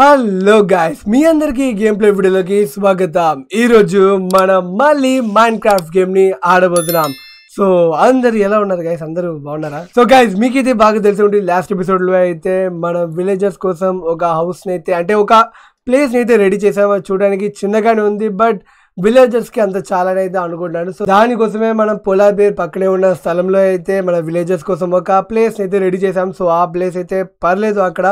Hello guys మీ అందరికీ game play వీడియోలోకి స్వాగతం ఈరోజు మనం మళ్ళీ మైండ్ క్రాఫ్ట్ గేమ్ని ఆడబోతున్నాం సో అందరు ఎలా ఉన్నారు గాయస్ అందరూ బాగున్నారా సో గైస్ మీకైతే బాగా తెలిసి ఉంటుంది లాస్ట్ ఎపిసోడ్లో అయితే మన విలేజర్స్ కోసం ఒక హౌస్ని అయితే అంటే ఒక ప్లేస్ని అయితే రెడీ చేసాము చూడడానికి చిన్నగానే ఉంది బట్ విలేజర్స్ కి అంత చాలా అయితే అనుకుంటున్నాడు సో దానికోసమే మనం పొలాబేర్ పక్కనే ఉన్న స్థలంలో అయితే మన విలేజర్స్ కోసం ఒక ప్లేస్ అయితే రెడీ చేసాం సో ఆ ప్లేస్ అయితే పర్లేదు అక్కడ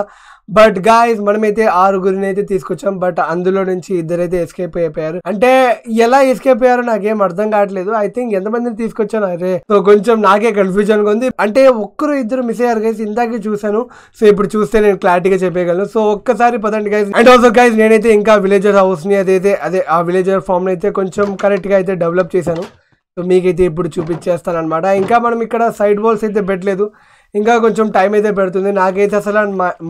బట్ గాయస్ మనమైతే ఆరుగురిని అయితే తీసుకొచ్చాం బట్ అందులో నుంచి ఇద్దరైతే ఎస్కేప్ అయిపోయారు అంటే ఎలా ఎస్కేప్ అయ్యారో నాకేం అర్థం కావట్లేదు ఐ థింక్ ఎంతమందిని తీసుకొచ్చాను అరే సో కొంచెం నాకే కన్ఫ్యూజన్ గా ఉంది అంటే ఒక్కరు ఇద్దరు మిస్ అయ్యారు గైస్ ఇందాకే చూసాను సో ఇప్పుడు చూస్తే నేను క్లారిటీగా చెప్పేయగలను సో ఒక్కసారి పదండి గైస్ అండ్ ఆల్సో గైస్ నేనైతే ఇంకా విలేజర్ హౌస్ ని అదైతే అదే ఆ విలేజర్ ఫామ్ అయితే కొంచెం కరెక్ట్ గా అయితే డెవలప్ చేశాను సో మీకైతే ఇప్పుడు చూపించేస్తాను అనమాట ఇంకా మనం ఇక్కడ సైడ్ వాల్స్ అయితే పెట్టలేదు ఇంకా కొంచెం టైం అయితే పెడుతుంది నాకైతే అసలు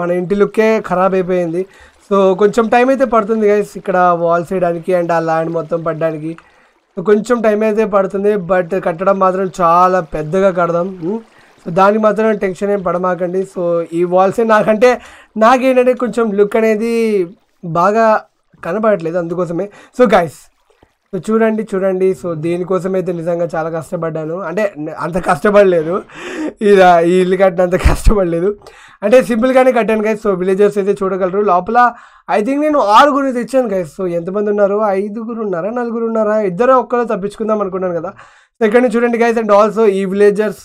మన ఇంటి లుక్కే ఖరాబ్ అయిపోయింది సో కొంచెం టైం అయితే పడుతుంది గైస్ ఇక్కడ వాల్స్ వేయడానికి అండ్ ఆ ల్యాండ్ మొత్తం పడడానికి కొంచెం టైం అయితే పడుతుంది బట్ కట్టడం మాత్రం చాలా పెద్దగా కడదాం సో hmm? దానికి మాత్రం టెన్షన్ ఏం పడమాకండి సో ఈ వాల్సే నాకంటే నాకేంటంటే కొంచెం లుక్ అనేది బాగా కనబడట్లేదు అందుకోసమే సో గైస్ సో చూడండి చూడండి సో దీనికోసం అయితే నిజంగా చాలా కష్టపడ్డాను అంటే అంత కష్టపడలేదు ఇది ఈ ఇల్లు కట్టినంత కష్టపడలేదు అంటే సింపుల్గానే కట్టాను కదా సో విలేజర్స్ అయితే చూడగలరు లోపల ఐ థింక్ నేను ఆరుగురు తెచ్చాను కదా సో ఎంతమంది ఉన్నారు ఐదుగురు ఉన్నారా నలుగురు ఉన్నారా ఇద్దరు ఒక్కరో తప్పించుకుందాం అనుకున్నాను కదా సో ఇక్కడ నుంచి చూడండి గైస్ అండ్ ఆల్సో ఈ విలేజర్స్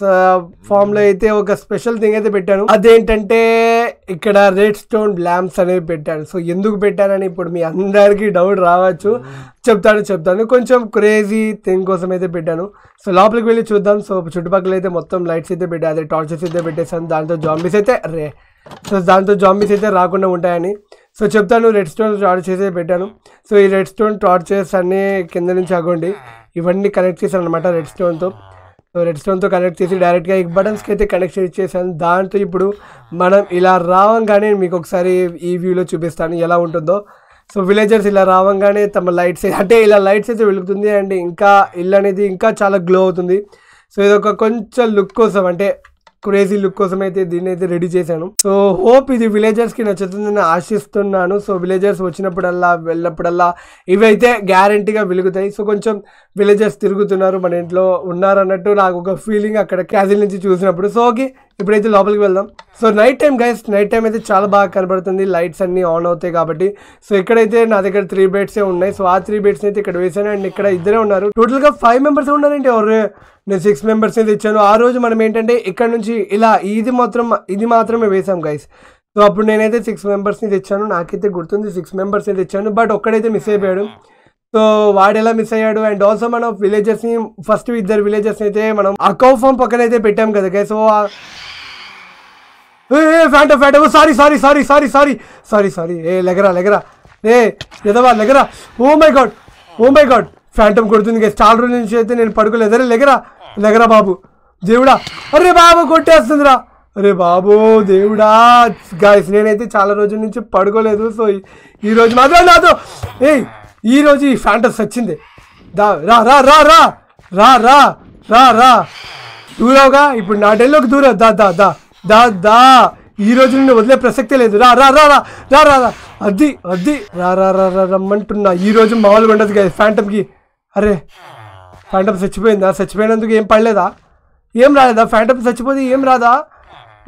ఫామ్లో uh, అయితే ఒక స్పెషల్ థింగ్ అయితే పెట్టాను అదేంటంటే ఇక్కడ రెడ్ స్టోన్ ల్యాంప్స్ అనేవి పెట్టాను సో ఎందుకు పెట్టానని ఇప్పుడు మీ అందరికీ డౌట్ రావచ్చు చెప్తాను చెప్తాను కొంచెం క్రేజీ థింగ్ కోసం అయితే పెట్టాను సో లోపలికి వెళ్ళి చూద్దాం సో చుట్టుపక్కల అయితే మొత్తం లైట్స్ అయితే పెట్టాయి అదే టార్చెస్ అయితే పెట్టేసాను దాంతో జాంబీస్ అయితే రే సో దాంతో జాంబీస్ అయితే రాకుండా ఉంటాయని సో చెప్తాను రెడ్ స్టోన్ టార్చెస్ అయితే పెట్టాను సో ఈ రెడ్ స్టోన్ టార్చెస్ అన్నీ కింద నుంచి ఆగండి ఇవన్నీ కనెక్ట్ చేశాను అనమాట రెడ్ స్టోన్తో సో రెడ్ స్టోన్తో కనెక్ట్ చేసి డైరెక్ట్గా ఈ బటన్స్కి అయితే కనెక్ట్ చేశాను దాంతో ఇప్పుడు మనం ఇలా రావంగానే మీకు ఒకసారి ఈ వ్యూలో చూపిస్తాను ఎలా ఉంటుందో సో విలేజర్స్ ఇలా రావంగానే తమ లైట్స్ అంటే ఇలా లైట్స్ అయితే వెలుగుతుంది అండ్ ఇంకా ఇల్లు అనేది ఇంకా చాలా గ్లో అవుతుంది సో ఇది ఒక కొంచెం లుక్ కోసం అంటే క్రేజీ లుక్ కోసం అయితే దీన్ని అయితే రెడీ చేశాను సో హోప్ ఇది విలేజర్స్ కి నచ్చుతుందని ఆశిస్తున్నాను సో విలేజర్స్ వచ్చినప్పుడల్లా వెళ్ళినప్పుడల్లా ఇవైతే గ్యారంటీగా వెలుగుతాయి సో కొంచెం విలేజర్స్ తిరుగుతున్నారు మన ఇంట్లో ఉన్నారన్నట్టు నాకు ఒక ఫీలింగ్ అక్కడ క్యాజిల్ నుంచి చూసినప్పుడు సో ఓకే ఇప్పుడైతే లోపలికి వెళ్దాం so night time guys night time అయితే చాలా బాగా కనబడుతుంది లైట్స్ అన్నీ ఆన్ అవుతాయి కాబట్టి సో ఇక్కడైతే నా దగ్గర త్రీ బెడ్సే ఉన్నాయి సో ఆ త్రీ బెడ్స్ అయితే ఇక్కడ వేసాను అండ్ ఇక్కడ ఇద్దరే ఉన్నారు టోటల్గా ఫైవ్ మెంబర్స్ ఉన్నారంటే ఎవరు నేను సిక్స్ మెంబర్స్ అయితే ఇచ్చాను ఆ రోజు మనం ఏంటంటే ఇక్కడ నుంచి ఇలా ఇది మాత్రం ఇది మాత్రమే వేసాం గైస్ సో అప్పుడు నేనైతే సిక్స్ మెంబర్స్ని తెచ్చాను నాకైతే గుర్తుంది సిక్స్ మెంబర్స్ని తెచ్చాను బట్ ఒక్కడైతే మిస్ అయిపోయాడు సో వాడు ఎలా మిస్ అయ్యాడు అండ్ ఆల్సో మనం విలేజెస్ని ఫస్ట్ ఇద్దరు విలేజెస్ని అయితే మనం అకౌ ఫామ్ పక్కన అయితే పెట్టాం కదా so phantom phantom sorry sorry sorry sorry sorry sorry sorry ఏ లెగరా లెగరా ఏ ఎదవా లెగరా oh my god oh my god phantom కొడుతుంది గైస్ చాలా రోజుల నుంచి అయితే నేను పడుకోలేదు అరే లెగరా లెగరా బాబు దేవుడా అరే బాబు కొట్టేస్తుందిరా అరే బాబు దేవుడా గాయస్ నేనైతే చాలా రోజుల నుంచి పడుకోలేదు సో ఈ రోజు మాత్రం నాతో ఈ ఈరోజు ఈ ఫ్యాంటమ్స్ వచ్చింది దా రా రా రా రా రా రా రా రా దూరావుగా ఇప్పుడు నా డెల్లోకి దూరా దా దా దా దా దా ఈ రోజు నుండి వదిలే ప్రసక్తే లేదు రా రా రా రా రా రా రా అద్ది అద్ది రా రా రా రా రమ్మంటున్నా ఈ రోజు మామూలుగా ఉండదు కదా ఫ్యాంటమ్కి అరే ఫ్యాంటమ్ చచ్చిపోయిందా చచ్చిపోయినందుకు ఏం పడలేదా ఏం రాలేదా ఫ్యాంటమ్ చచ్చిపోతే ఏం రాదా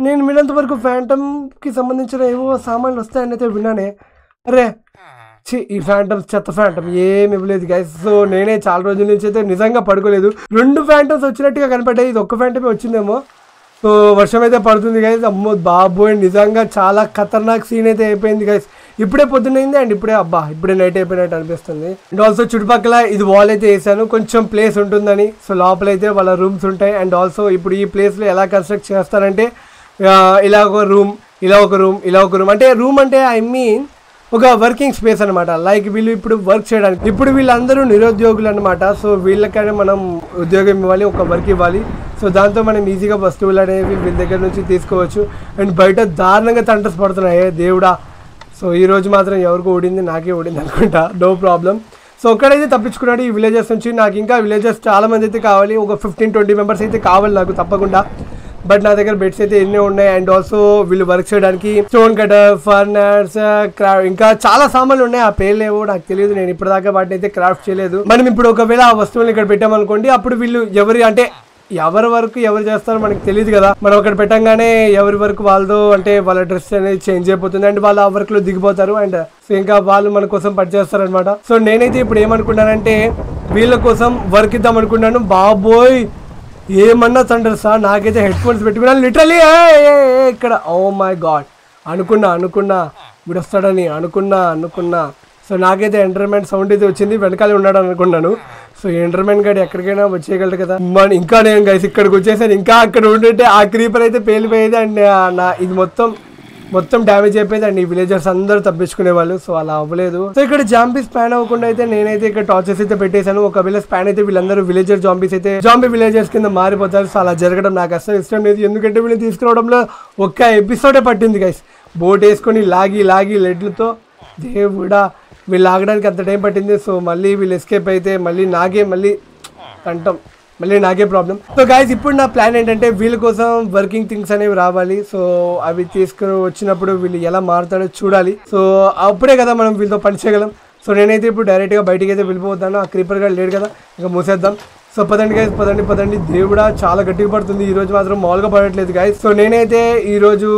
నేను వినంత వరకు ఫ్యాంటమ్కి సంబంధించిన ఏవో సామాన్లు వస్తాయని అయితే విన్నానే అరే చి ఈ ఫ్యాంటమ్ చెత్త ఫ్యాంటమ్ ఏమి ఇవ్వలేదు గైస్ సో నేనే చాలా రోజుల నుంచి అయితే నిజంగా పడుకోలేదు రెండు ఫ్యాంటమ్స్ వచ్చినట్టుగా కనపడ్డాయి ఇది ఒక్క ఫ్యాంటమే వచ్చిందేమో సో వర్షం అయితే పడుతుంది కానీ అమ్మో బాబు నిజంగా చాలా ఖతర్నాక్ సీన్ అయితే అయిపోయింది కానీ ఇప్పుడే పొద్దున్నైంది అండ్ ఇప్పుడే అబ్బా ఇప్పుడే నైట్ అయిపోయినట్టు అనిపిస్తుంది అండ్ ఆల్సో చుట్టుపక్కల ఇది వాల్ అయితే వేసాను కొంచెం ప్లేస్ ఉంటుందని సో లోపల అయితే వాళ్ళ రూమ్స్ ఉంటాయి అండ్ ఆల్సో ఇప్పుడు ఈ ప్లేస్లో ఎలా కన్స్ట్రక్ట్ చేస్తారంటే ఇలా ఒక రూమ్ ఇలా ఒక రూమ్ ఇలా ఒక రూమ్ అంటే రూమ్ అంటే ఐ మీన్ ఒక వర్కింగ్ స్పేస్ అనమాట లైక్ వీళ్ళు ఇప్పుడు వర్క్ చేయడానికి ఇప్పుడు వీళ్ళందరూ నిరుద్యోగులు అనమాట సో వీళ్ళకైనా మనం ఉద్యోగం ఇవ్వాలి ఒక వర్క్ ఇవ్వాలి సో దాంతో మనం ఈజీగా వస్తువులు అనేవి వీళ్ళ దగ్గర నుంచి తీసుకోవచ్చు అండ్ బయట దారుణంగా తంటస్ పడుతున్నాయి దేవుడా సో ఈ రోజు మాత్రం ఎవరికి ఓడింది నాకే ఓడింది అనుకుంటా నో ప్రాబ్లం సో ఒక్కడైతే తప్పించుకున్నాడు ఈ విలేజెస్ నుంచి నాకు ఇంకా విలేజెస్ చాలామంది అయితే కావాలి ఒక ఫిఫ్టీన్ ట్వంటీ మెంబర్స్ అయితే కావాలి నాకు తప్పకుండా బట్ నా దగ్గర బెడ్స్ అయితే ఎన్ని ఉన్నాయి అండ్ ఆల్సో వీళ్ళు వర్క్ చేయడానికి స్టోన్ కటర్ ఫర్నర్స్ ఇంకా చాలా సామాన్లు ఉన్నాయి ఆ పేర్లేవో నాకు తెలియదు నేను ఇప్పటిదాకా వాటిని అయితే క్రాఫ్ట్ చేయలేదు మనం ఇప్పుడు ఒకవేళ ఆ వస్తువులను ఇక్కడ పెట్టామనుకోండి అప్పుడు వీళ్ళు ఎవరి అంటే ఎవరి వరకు ఎవరు చేస్తారో మనకు తెలియదు కదా మనం అక్కడ పెట్టంగానే ఎవరి వరకు వాళ్ళు అంటే వాళ్ళ డ్రెస్ అనేది చేంజ్ అయిపోతుంది అండ్ వాళ్ళు ఆ వర్క్ లో దిగిపోతారు అండ్ సో ఇంకా వాళ్ళు మన కోసం పనిచేస్తారు అనమాట సో నేనైతే ఇప్పుడు ఏమనుకున్నానంటే వీళ్ళ కోసం వర్క్ ఇద్దాం అనుకున్నాను బాబోయ్ ఏమన్నా తండ్రి సార్ నాకైతే హెడ్ ఫోన్స్ పెట్టుకున్నా లిటరలీ ఇక్కడ ఓ మై గాడ్ అనుకున్నా అనుకున్నా వీడు వస్తాడని అనుకున్నా అనుకున్నా సో నాకైతే ఎంటర్మెంట్ సౌండ్ అయితే వచ్చింది వెనకాలే ఉన్నాడు అనుకున్నాను సో ఎంటర్మెంట్ గడి ఎక్కడికైనా వచ్చేయగలడు కదా మన ఇంకా నేను గైస్ ఇక్కడికి వచ్చేసాను ఇంకా అక్కడ ఉంటుంటే ఆ క్రీపర్ అయితే పేలిపోయేది అండ్ నా ఇది మొత్తం మొత్తం డ్యామేజ్ అయిపోయింది ఈ విలేజర్స్ అందరూ తప్పించుకునే వాళ్ళు సో అలా అవ్వలేదు సో ఇక్కడ జాంబీస్ స్పాన్ అవ్వకుండా అయితే నేనైతే ఇక్కడ టార్చెస్ అయితే పెట్టేశాను ఒకవేళ స్పాన్ అయితే వీళ్ళందరూ విలేజర్ జాంబీస్ అయితే జాంబీ విలేజర్స్ కింద మారిపోతారు సో అలా జరగడం నాకు అసలు ఇష్టం లేదు ఎందుకంటే వీళ్ళని తీసుకురావడంలో ఒక్క ఎపిసోడే పట్టింది గైస్ బోట్ వేసుకొని లాగి లాగి లెడ్లతో దేవుడా వీళ్ళు లాగడానికి అంత టైం పట్టింది సో మళ్ళీ వీళ్ళు ఎస్కేప్ అయితే మళ్ళీ నాగే మళ్ళీ తంటం మళ్ళీ నాకే ప్రాబ్లం సో గాయస్ ఇప్పుడు నా ప్లాన్ ఏంటంటే వీళ్ళ కోసం వర్కింగ్ థింగ్స్ అనేవి రావాలి సో అవి తీసుకుని వచ్చినప్పుడు వీళ్ళు ఎలా మారుతాడో చూడాలి సో అప్పుడే కదా మనం వీళ్ళతో పని చేయగలం సో నేనైతే ఇప్పుడు డైరెక్ట్గా బయటికి అయితే వెళ్ళిపోతాను ఆ క్రీపర్ గారు లేడు కదా ఇంకా మూసేద్దాం సో పదండి గాయస్ పదండి పదండి దేవుడా చాలా గట్టిగా పడుతుంది ఈ రోజు మాత్రం మామూలుగా పడట్లేదు గాయస్ సో నేనైతే ఈరోజు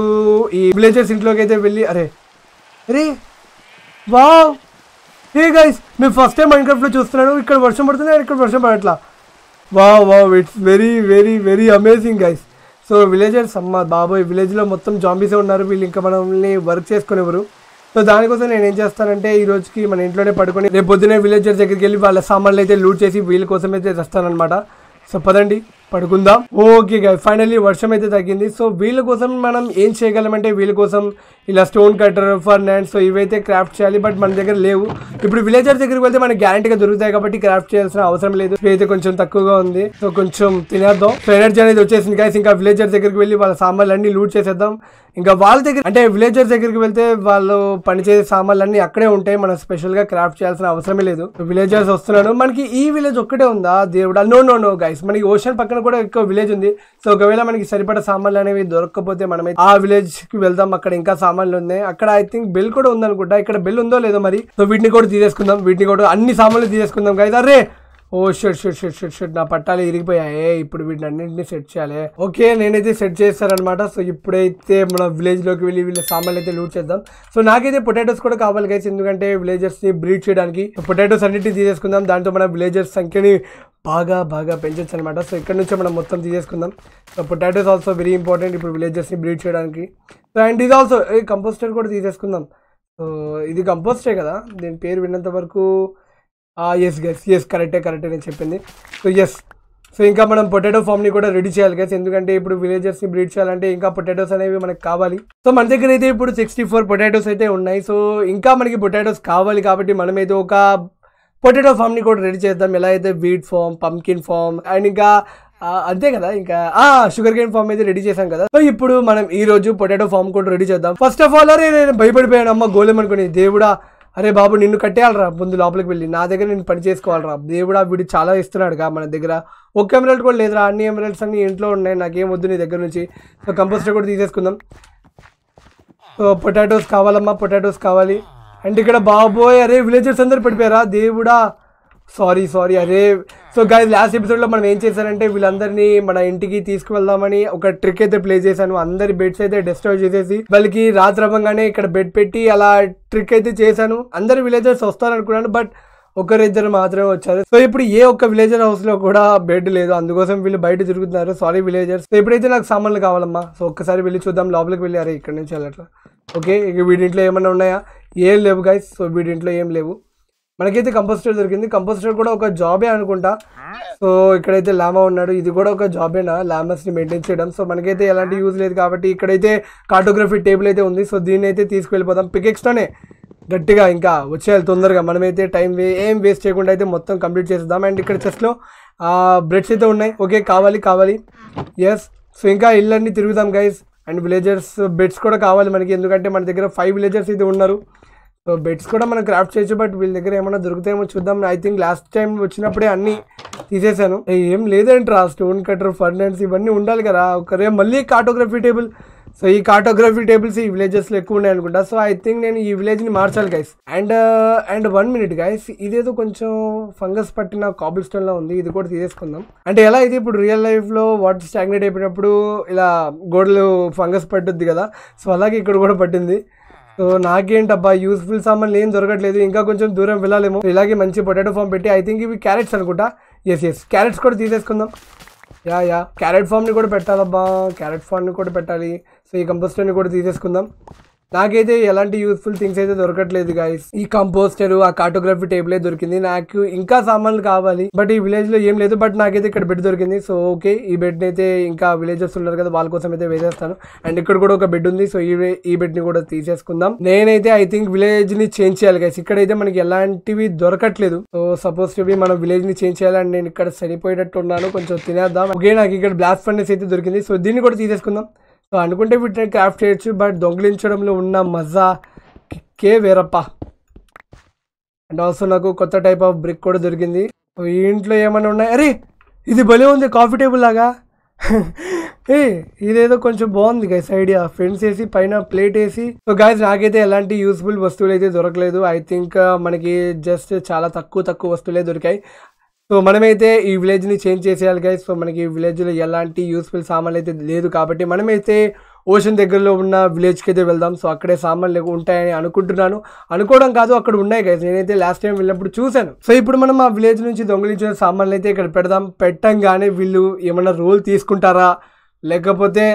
ఈ విలేజర్స్ ఇంట్లోకి అయితే వెళ్ళి అరే అరే వా ఏ గాయస్ మేము ఫస్ట్ టైం మైండ్ లో చూస్తున్నాను ఇక్కడ వర్షం పడుతుంది ఇక్కడ వర్షం పడట్లా wow wow it's very very very amazing guys so villagers అమ్మ బాబోయ్ విలేజ్లో మొత్తం జాంబీసే ఉన్నారు వీళ్ళు ఇంకా మనల్ని వర్క్ చేసుకునేవారు సో దానికోసం నేను ఏం చేస్తానంటే ఈ రోజుకి మన ఇంట్లోనే పడుకొని రేపు పొద్దునే విలేజర్స్ దగ్గరికి వెళ్ళి వాళ్ళ సామాన్లు అయితే లూట్ చేసి వీళ్ళ కోసమైతే అయితే తెస్తానమాట సో పదండి పడుకుందాం ఓకే గా ఫైనల్లీ వర్షం అయితే తగ్గింది సో వీళ్ళ కోసం మనం ఏం చేయగలమంటే వీళ్ళ కోసం ఇలా stone cutter furnace and so ఇవైతే క్రాఫ్ట్ చేయాలి బట్ మన దగ్గర లేవు ఇప్పుడు విలేజర్ దగ్గరికి వెళ్తే మనకి గ్యారంటీగా దొరుకుతాయి కాబట్టి క్రాఫ్ట్ చేయాల్సిన అవసరం లేదు ఇవైతే కొంచెం తక్కువగా ఉంది సో కొంచెం తినేద్దాం ఎనర్జీ అనేది వచ్చేసింది కాదు ఇంకా విలేజర్ దగ్గరికి వెళ్ళి వాళ్ళ సామాన్లు అన్ని లూట్ చేసేద్దాం ఇంకా వాళ్ళ దగ్గర అంటే విలేజర్స్ దగ్గరికి వెళ్తే వాళ్ళు పనిచేసే సామాన్లన్నీ అక్కడే ఉంటాయి మనం స్పెషల్గా క్రాఫ్ట్ చేయాల్సిన అవసరమే లేదు విలేజర్స్ వస్తున్నాను మనకి ఈ విలేజ్ ఒక్కటే ఉందా దేవుడా నో నో నో గైస్ మనకి ఓషన్ పక్కన కూడా ఎక్కువ విలేజ్ ఉంది సో ఒకవేళ మనకి సరిపడ సామాన్లు అనేవి దొరకకపోతే మనం ఆ విలేజ్ కి వెళ్దాం అక్కడ ఇంకా సామాన్లు ఉన్నాయి అక్కడ ఐ థింక్ బెల్ కూడా ఉందనుకుంటా ఇక్కడ బెల్ ఉందో లేదో మరి సో వీటిని కూడా తీసేసుకుందాం వీటిని కూడా అన్ని సామాన్లు తీసేసుకుందాం గైస్ అరే oh shit shit shit shit shit నా పట్టాలు ఇరిగిపోయాయి ఇప్పుడు వీటిని అన్నింటినీ సెట్ చేయాలి ఓకే నేనైతే సెట్ చేస్తానమాట సో ఇప్పుడైతే మన విలేజ్లోకి వెళ్ళి వీళ్ళ సామాన్లు అయితే లూట్ చేద్దాం సో నాకైతే పొటాటోస్ కూడా కావాలి గైస్ ఎందుకంటే ని బ్రీడ్ చేయడానికి పొటాటోస్ అన్నిటిని తీసేసుకుందాం దాంతో మన విలేజర్స్ సంఖ్యని బాగా బాగా పెంచొచ్చు అనమాట సో ఇక్కడ నుంచే మనం మొత్తం తీసేసుకుందాం so potatoes also very important ఇప్పుడు విలేజర్స్ని బ్రీడ్ చేయడానికి సో అండ్ ఇది ఆల్సో కంపోస్టర్ కూడా తీసేసుకుందాం సో ఇది కంపోస్టే కదా దీని పేరు విన్నంత వరకు ఎస్ గెస్ ఎస్ కరెక్టే కరెక్టే నేను చెప్పింది సో ఎస్ సో ఇంకా మనం పొటాటో ఫామ్ని కూడా రెడీ చేయాలి గెస్ ఎందుకంటే ఇప్పుడు విలేజర్స్ని బ్రీడ్ చేయాలంటే ఇంకా పొటాటోస్ అనేవి మనకు కావాలి సో మన దగ్గర అయితే ఇప్పుడు సిక్స్టీ ఫోర్ పొటాటోస్ అయితే ఉన్నాయి సో ఇంకా మనకి పొటాటోస్ కావాలి కాబట్టి మనమైతే ఒక పొటాటో ఫామ్ని కూడా రెడీ చేద్దాం ఎలా అయితే wheat farm pumpkin farm and ఇంకా అంతే కదా ఇంకా షుగర్ కేన్ ఫామ్ అయితే రెడీ చేసాం కదా సో ఇప్పుడు మనం ఈ రోజు పొటాటో ఫామ్ కూడా రెడీ చేద్దాం ఫస్ట్ ఆఫ్ ఆల్ అరే నేను భయపడిపోయాను అమ్మ అనుకుని దేవుడా అరే బాబు నిన్ను కట్టేయాలరా ముందు లోపలికి వెళ్ళి నా దగ్గర నేను పని చేసుకోవాలరా దేవుడా వీడు చాలా ఇస్తున్నాడుగా మన దగ్గర ఒక ఎమరాల్డ్ కూడా లేదురా అన్ని ఎమరాల్డ్స్ అన్ని ఇంట్లో ఉన్నాయి నాకేం వద్దు నీ దగ్గర నుంచి సో కంపోస్టర్ కూడా తీసేసుకుందాం సో పొటాటోస్ కావాలమ్మా పొటాటోస్ కావాలి అండ్ ఇక్కడ బాబోయ్ అరే విలేజర్స్ అందరు పడిపోయారా దేవుడా సారీ సారీ అరే సో గైజ్ లాస్ట్ ఎపిసోడ్లో మనం ఏం చేశారంటే వీళ్ళందరినీ మన ఇంటికి తీసుకువెళ్దామని ఒక ట్రిక్ అయితే ప్లే చేశాను అందరి బెడ్స్ అయితే డిస్ట్రాయ్ చేసేసి వాళ్ళకి రాత్రభంగానే ఇక్కడ బెడ్ పెట్టి అలా ట్రిక్ అయితే చేశాను అందరు విలేజర్స్ వస్తారనుకున్నాను బట్ ఒకరిద్దరు మాత్రమే వచ్చారు సో ఇప్పుడు ఏ ఒక్క విలేజర్ హౌస్ లో కూడా బెడ్ లేదు అందుకోసం వీళ్ళు బయట తిరుగుతున్నారు సారీ విలేజర్స్ ఎప్పుడైతే ఇప్పుడైతే నాకు సామాన్లు కావాలమ్మా సో ఒక్కసారి వెళ్ళి చూద్దాం లోపలికి వెళ్ళారు ఇక్కడ నుంచి వెళ్ళట్లా ఓకే ఇక వీడింట్లో ఏమైనా ఉన్నాయా ఏం లేవు గాయస్ సో వీడింట్లో ఏం లేవు మనకైతే కంపోస్టర్ దొరికింది కంపోస్టర్ కూడా ఒక జాబే అనుకుంటా సో ఇక్కడైతే లామా ఉన్నాడు ఇది కూడా ఒక జాబేనా ని మెయింటైన్ చేయడం సో మనకైతే ఎలాంటి యూజ్ లేదు కాబట్టి ఇక్కడైతే కార్టోగ్రఫీ టేబుల్ అయితే ఉంది సో దీన్ని అయితే తీసుకువెళ్ళిపోదాం పికెక్స్లోనే గట్టిగా ఇంకా వచ్చేయాలి తొందరగా మనమైతే టైం వే ఏం వేస్ట్ చేయకుండా అయితే మొత్తం కంప్లీట్ చేద్దాం అండ్ ఇక్కడ చెస్ట్లో బ్రెడ్స్ అయితే ఉన్నాయి ఓకే కావాలి కావాలి ఎస్ సో ఇంకా ఇళ్ళన్నీ తిరుగుదాం గైస్ అండ్ విలేజర్స్ బెడ్స్ కూడా కావాలి మనకి ఎందుకంటే మన దగ్గర ఫైవ్ విలేజర్స్ అయితే ఉన్నారు సో బెడ్స్ కూడా మనం క్రాఫ్ట్ చేయొచ్చు బట్ వీళ్ళ దగ్గర ఏమైనా దొరుకుతాయేమో చూద్దాం ఐ థింక్ లాస్ట్ టైం వచ్చినప్పుడే అన్ని తీసేశాను ఏం రా స్టోన్ కట్టర్ ఫర్నెన్స్ ఇవన్నీ ఉండాలి కదా ఒకరే మళ్ళీ కార్టోగ్రఫీ టేబుల్ సో ఈ కార్టోగ్రఫీ టేబుల్స్ ఈ విలేజెస్లో ఎక్కువ ఉన్నాయి అనుకుంటా సో ఐ థింక్ నేను ఈ విలేజ్ని మార్చాలి guys and and one minute guys ఇదేదో కొంచెం ఫంగస్ పట్టిన కాబుల్ స్టోన్లో ఉంది ఇది కూడా తీసేసుకుందాం అంటే ఎలా అయితే ఇప్పుడు రియల్ లైఫ్లో వాటర్ స్టాగ్నేట్ అయిపోయినప్పుడు ఇలా గోడలు ఫంగస్ పట్టుద్ది కదా సో అలాగే ఇక్కడ కూడా పట్టింది సో నాకేంటబ్బా యూస్ఫుల్ సామాన్లు ఏం దొరకట్లేదు ఇంకా కొంచెం దూరం వెళ్ళాలేమో ఇలాగే మంచి పొటాటో ఫామ్ పెట్టి ఐ థింక్ ఇవి క్యారెట్స్ అనుకుంటా ఎస్ ఎస్ క్యారెట్స్ కూడా తీసేసుకుందాం యా యా క్యారెట్ ఫామ్ని కూడా పెట్టాలబ్బా క్యారెట్ ఫామ్ని కూడా పెట్టాలి సో ఈ కంపోస్టర్ని కూడా తీసేసుకుందాం నాకైతే ఎలాంటి యూస్ఫుల్ థింగ్స్ అయితే దొరకట్లేదు గాయస్ ఈ కంపోస్టర్ ఆ కార్టోగ్రఫీ టేబుల్ దొరికింది నాకు ఇంకా సామాన్లు కావాలి బట్ ఈ విలేజ్ లో ఏం లేదు బట్ నాకైతే ఇక్కడ బెడ్ దొరికింది సో ఓకే ఈ బెడ్ అయితే ఇంకా విలేజర్స్ ఉన్నారు కదా వాళ్ళ కోసం అయితే వేసేస్తాను అండ్ ఇక్కడ కూడా ఒక బెడ్ ఉంది సో ఈ ఈ బెడ్ ని కూడా తీసేసుకుందాం నేనైతే ఐ థింక్ విలేజ్ ని చేంజ్ చేయాలి గైస్ ఇక్కడైతే మనకి ఎలాంటివి దొరకట్లేదు సో సపోజ్ టు బి మనం విలేజ్ ని చేంజ్ చేయాలని నేను ఇక్కడ సరిపోయేటట్టు ఉన్నాను కొంచెం తినేద్దాం ఓకే నాకు ఇక్కడ బ్లాస్ట్ ఫండెస్ అయితే దొరికింది సో దీన్ని కూడా తీసేసుకుందాం సో అనుకుంటే వీటిని క్రాఫ్ట్ చేయొచ్చు బట్ దొంగిలించడంలో ఉన్న మజా కే వేరప్ప అండ్ ఆల్సో నాకు కొత్త టైప్ ఆఫ్ బ్రిక్ కూడా దొరికింది ఈ ఇంట్లో ఏమైనా ఉన్నాయి అరే ఇది భలే ఉంది కాఫీ టేబుల్ లాగా ఏ ఇదేదో కొంచెం బాగుంది గైస్ ఐడియా ఫ్రెండ్స్ వేసి పైన ప్లేట్ వేసి సో గైస్ నాకైతే ఎలాంటి యూస్ఫుల్ వస్తువులు అయితే దొరకలేదు ఐ థింక్ మనకి జస్ట్ చాలా తక్కువ తక్కువ వస్తువులే దొరికాయి సో మనమైతే ఈ విలేజ్ని చేంజ్ చేసేయాలి గైస్ సో మనకి ఈ విలేజ్లో ఎలాంటి యూస్ఫుల్ సామాన్లు అయితే లేదు కాబట్టి మనమైతే ఓషన్ దగ్గరలో ఉన్న విలేజ్కి అయితే వెళ్దాం సో అక్కడే సామాన్లు ఉంటాయని అనుకుంటున్నాను అనుకోవడం కాదు అక్కడ ఉన్నాయి గైస్ నేనైతే లాస్ట్ టైం వెళ్ళినప్పుడు చూశాను సో ఇప్పుడు మనం ఆ విలేజ్ నుంచి దొంగిలించిన సామాన్లు అయితే ఇక్కడ పెడదాం పెట్టంగానే వీళ్ళు ఏమైనా రోల్ తీసుకుంటారా లేకపోతే